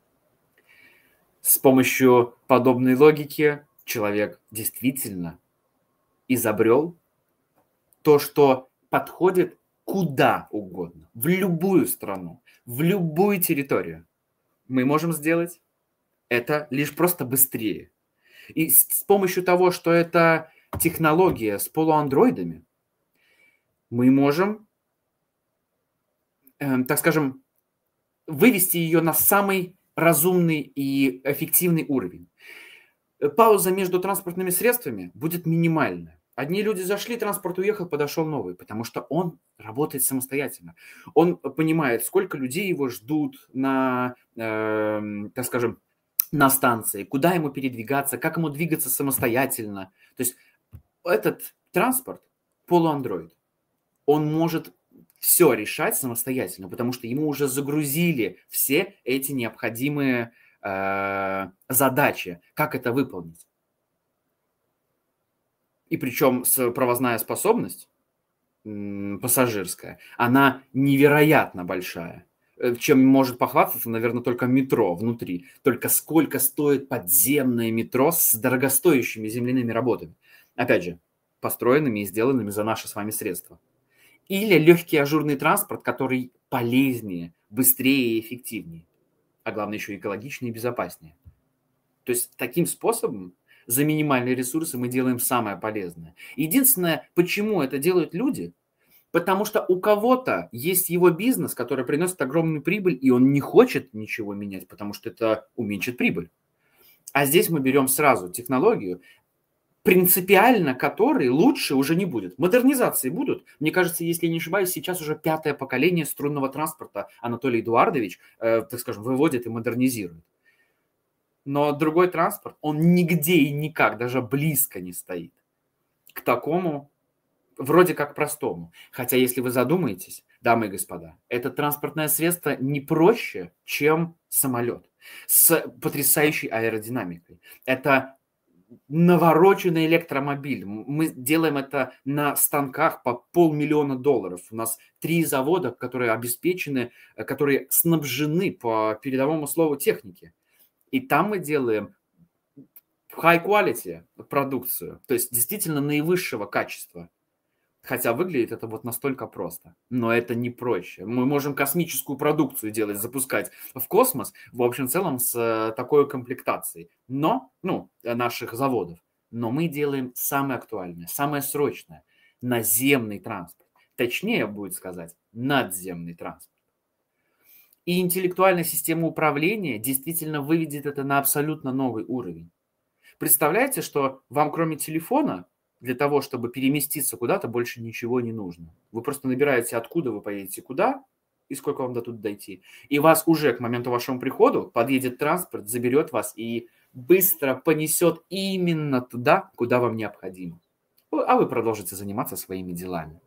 С помощью подобной логики человек действительно изобрел то, что подходит куда угодно, в любую страну, в любую территорию. Мы можем сделать это лишь просто быстрее. И с, помощью того, что это технология с полуандроидами, мы можем, э, так скажем, вывести ее на самый разумный и эффективный уровень. Пауза между транспортными средствами будет минимальная. Одни люди зашли, транспорт уехал, подошел новый, потому что он работает самостоятельно. Он понимает, сколько людей его ждут на, э, так скажем, на станции, куда ему передвигаться, как ему двигаться самостоятельно. То есть этот транспорт полуандроид. Он может все решать самостоятельно, потому что ему уже загрузили все эти необходимые э, задачи, как это выполнить и причем правозная способность пассажирская, она невероятно большая. Э, чем может похвастаться, наверное, только метро внутри. Только сколько стоит подземное метро с дорогостоящими земляными работами. Опять же, построенными и сделанными за наши с вами средства. Или легкий ажурный транспорт, который полезнее, быстрее и эффективнее. А главное, еще экологичнее и безопаснее. То есть таким способом за минимальные ресурсы мы делаем самое полезное. Единственное, почему это делают люди, потому что у кого-то есть его бизнес, который приносит огромную прибыль, и он не хочет ничего менять, потому что это уменьшит прибыль. А здесь мы берем сразу технологию, принципиально которой лучше уже не будет. Модернизации будут. Мне кажется, если я не ошибаюсь, сейчас уже пятое поколение струнного транспорта Анатолий Эдуардович, э, так скажем, выводит и модернизирует. Но другой транспорт, он нигде и никак, даже близко не стоит к такому вроде как простому. Хотя, если вы задумаетесь, дамы и господа, это транспортное средство не проще, чем самолет с потрясающей аэродинамикой. Это навороченный электромобиль. Мы делаем это на станках по полмиллиона долларов. У нас три завода, которые обеспечены, э, которые снабжены по передовому слову техники. И там мы делаем high quality продукцию, то есть действительно наивысшего качества. Хотя выглядит это вот настолько просто. Но это не проще. Мы можем космическую продукцию делать, запускать в космос, в общем целом, с э, такой комплектацией. Но, ну, э, наших заводов. Но мы делаем самое актуальное, самое срочное. Наземный транспорт. Точнее будет сказать, надземный транспорт. И интеллектуальная система управления действительно выведет это на абсолютно новый уровень. Представляете, что вам кроме телефона для того, чтобы переместиться куда-то, больше ничего не нужно. Вы просто набираете, откуда вы поедете, куда, и сколько вам до тут дойти. И вас уже к моменту вашему приходу подъедет транспорт, заберет вас и быстро понесет именно туда, куда вам необходимо. А вы продолжите заниматься своими делами.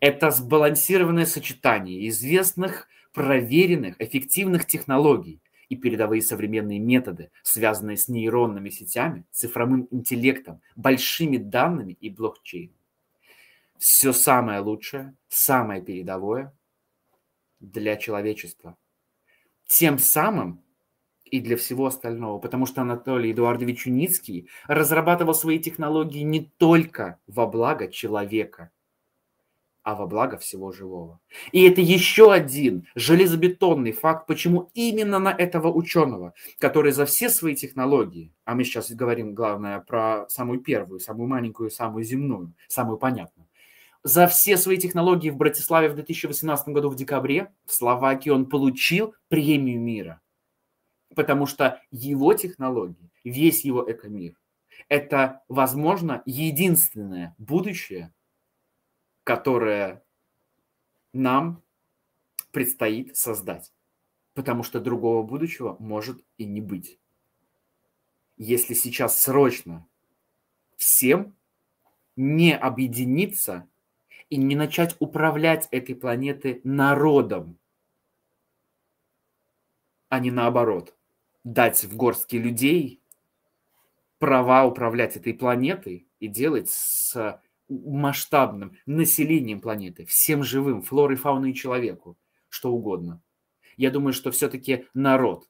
Это сбалансированное сочетание известных проверенных, эффективных технологий и передовые современные методы, связанные с нейронными сетями, цифровым интеллектом, большими данными и блокчейном. Все самое лучшее, самое передовое для человечества. Тем самым и для всего остального, потому что Анатолий Эдуардович Юницкий разрабатывал свои технологии не только во благо человека, а во благо всего живого. И это еще один железобетонный факт, почему именно на этого ученого, который за все свои технологии, а мы сейчас говорим, главное, про самую первую, самую маленькую, самую земную, самую понятную, за все свои технологии в Братиславе в 2018 году в декабре в Словакии он получил премию мира. Потому что его технологии, весь его экомир, это, возможно, единственное будущее, которое нам предстоит создать, потому что другого будущего может и не быть. Если сейчас срочно всем не объединиться и не начать управлять этой планеты народом, а не наоборот, дать в горстке людей права управлять этой планетой и делать с масштабным населением планеты, всем живым, флорой, фауной и человеку, что угодно. Я думаю, что все-таки народ,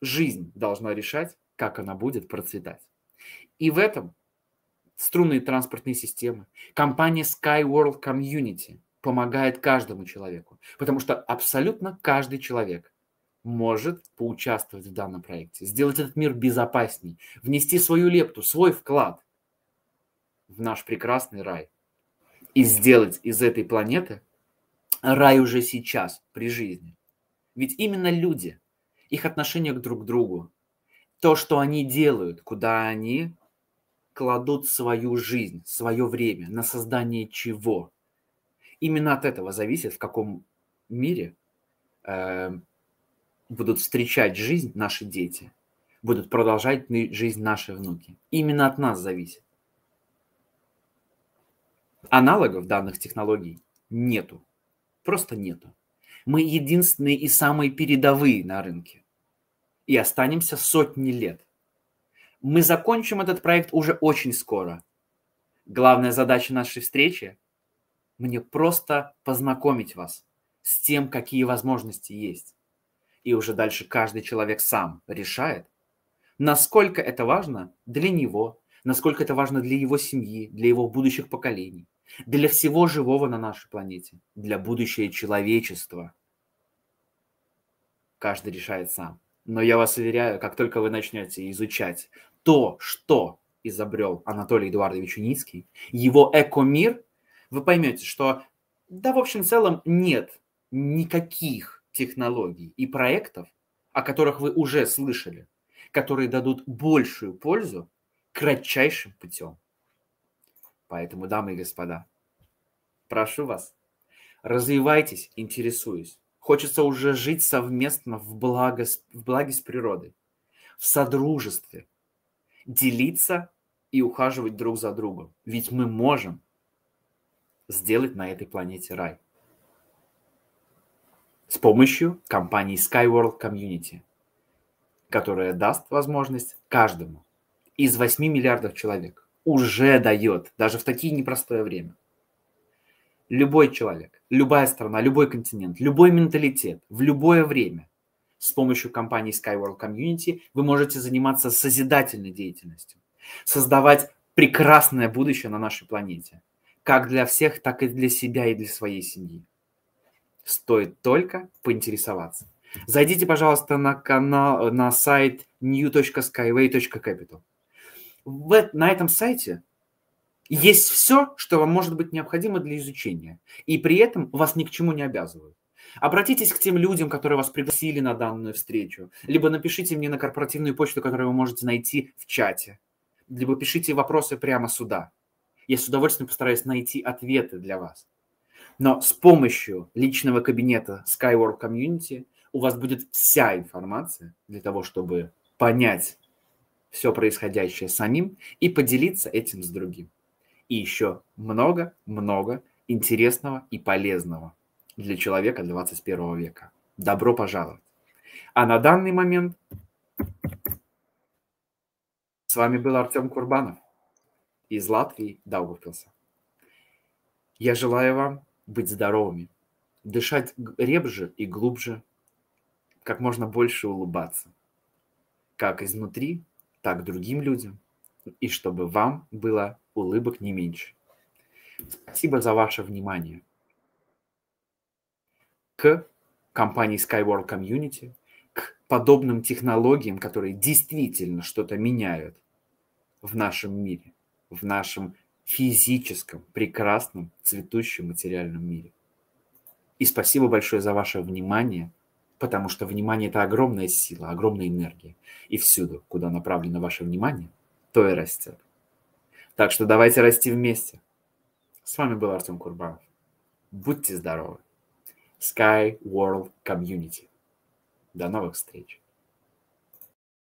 жизнь должна решать, как она будет процветать. И в этом струнные транспортные системы, компания Sky World Community помогает каждому человеку, потому что абсолютно каждый человек может поучаствовать в данном проекте, сделать этот мир безопасней, внести свою лепту, свой вклад – в наш прекрасный рай и сделать из этой планеты рай уже сейчас, при жизни. Ведь именно люди, их отношение к друг другу, то, что они делают, куда они кладут свою жизнь, свое время, на создание чего. Именно от этого зависит, в каком мире э, будут встречать жизнь наши дети, будут продолжать жизнь наши внуки. Именно от нас зависит. Аналогов данных технологий нету. Просто нету. Мы единственные и самые передовые на рынке. И останемся сотни лет. Мы закончим этот проект уже очень скоро. Главная задача нашей встречи – мне просто познакомить вас с тем, какие возможности есть. И уже дальше каждый человек сам решает, насколько это важно для него насколько это важно для его семьи, для его будущих поколений, для всего живого на нашей планете, для будущего человечества. Каждый решает сам. Но я вас уверяю, как только вы начнете изучать то, что изобрел Анатолий Эдуардович Уницкий, его экомир, вы поймете, что, да, в общем целом, нет никаких технологий и проектов, о которых вы уже слышали, которые дадут большую пользу кратчайшим путем. Поэтому, дамы и господа, прошу вас, развивайтесь, интересуюсь. Хочется уже жить совместно в, благо, в благе с природой, в содружестве, делиться и ухаживать друг за другом. Ведь мы можем сделать на этой планете рай с помощью компании Skyworld Community, которая даст возможность каждому из 8 миллиардов человек. Уже дает, даже в такие непростое время. Любой человек, любая страна, любой континент, любой менталитет, в любое время с помощью компании Skyworld Community вы можете заниматься созидательной деятельностью, создавать прекрасное будущее на нашей планете, как для всех, так и для себя и для своей семьи. Стоит только поинтересоваться. Зайдите, пожалуйста, на канал, на сайт new.skyway.capital в, на этом сайте есть все, что вам может быть необходимо для изучения. И при этом вас ни к чему не обязывают. Обратитесь к тем людям, которые вас пригласили на данную встречу, либо напишите мне на корпоративную почту, которую вы можете найти в чате, либо пишите вопросы прямо сюда. Я с удовольствием постараюсь найти ответы для вас. Но с помощью личного кабинета Skyward Community у вас будет вся информация для того, чтобы понять, все происходящее самим и поделиться этим с другим. И еще много-много интересного и полезного для человека 21 века. Добро пожаловать! А на данный момент с вами был Артем Курбанов из Латвии, Даугавпилса. Я желаю вам быть здоровыми, дышать ребже и глубже, как можно больше улыбаться, как изнутри, так другим людям, и чтобы вам было улыбок не меньше. Спасибо за ваше внимание. К компании SkyWorld Community, к подобным технологиям, которые действительно что-то меняют в нашем мире, в нашем физическом, прекрасном, цветущем материальном мире. И спасибо большое за ваше внимание – Потому что внимание – это огромная сила, огромная энергия. И всюду, куда направлено ваше внимание, то и растет. Так что давайте расти вместе. С вами был Артем Курбанов. Будьте здоровы. Sky World Community. До новых встреч.